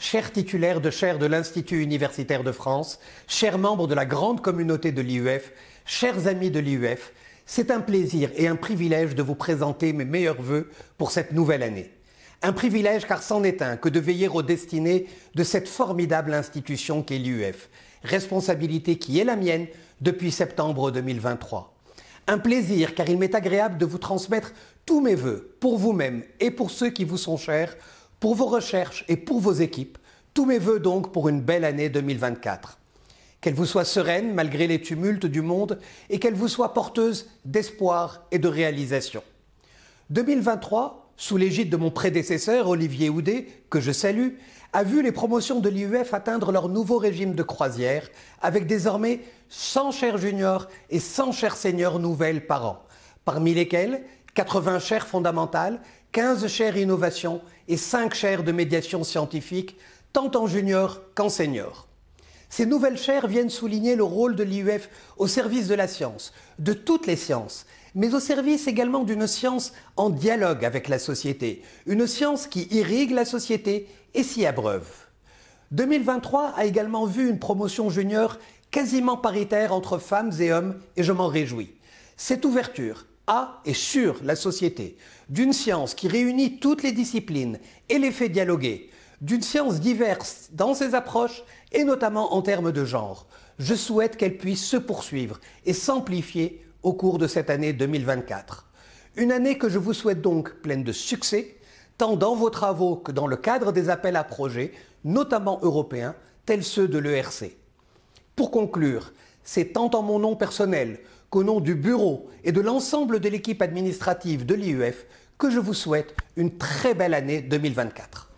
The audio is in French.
chers titulaires de chaire de l'Institut universitaire de France, chers membres de la grande communauté de l'IUF, chers amis de l'IUF, c'est un plaisir et un privilège de vous présenter mes meilleurs voeux pour cette nouvelle année. Un privilège car c'en est un que de veiller aux destinées de cette formidable institution qu'est l'IUF, responsabilité qui est la mienne depuis septembre 2023. Un plaisir car il m'est agréable de vous transmettre tous mes voeux pour vous-même et pour ceux qui vous sont chers pour vos recherches et pour vos équipes. Tous mes voeux donc pour une belle année 2024. Qu'elle vous soit sereine malgré les tumultes du monde et qu'elle vous soit porteuse d'espoir et de réalisation. 2023, sous l'égide de mon prédécesseur Olivier Houdet, que je salue, a vu les promotions de l'IUF e atteindre leur nouveau régime de croisière, avec désormais 100 chers juniors et 100 chers seniors nouvelles par an, parmi lesquels 80 chaires fondamentales, 15 chaires innovation et 5 chaires de médiation scientifique, tant en junior qu'en senior. Ces nouvelles chaires viennent souligner le rôle de l'IUF au service de la science, de toutes les sciences, mais au service également d'une science en dialogue avec la société, une science qui irrigue la société et s'y abreuve. 2023 a également vu une promotion junior quasiment paritaire entre femmes et hommes et je m'en réjouis. Cette ouverture, à et sur la société, d'une science qui réunit toutes les disciplines et les fait dialoguer, d'une science diverse dans ses approches et notamment en termes de genre. Je souhaite qu'elle puisse se poursuivre et s'amplifier au cours de cette année 2024. Une année que je vous souhaite donc pleine de succès, tant dans vos travaux que dans le cadre des appels à projets, notamment européens, tels ceux de l'ERC. Pour conclure, c'est tant en mon nom personnel qu'au nom du bureau et de l'ensemble de l'équipe administrative de l'IUF, que je vous souhaite une très belle année 2024.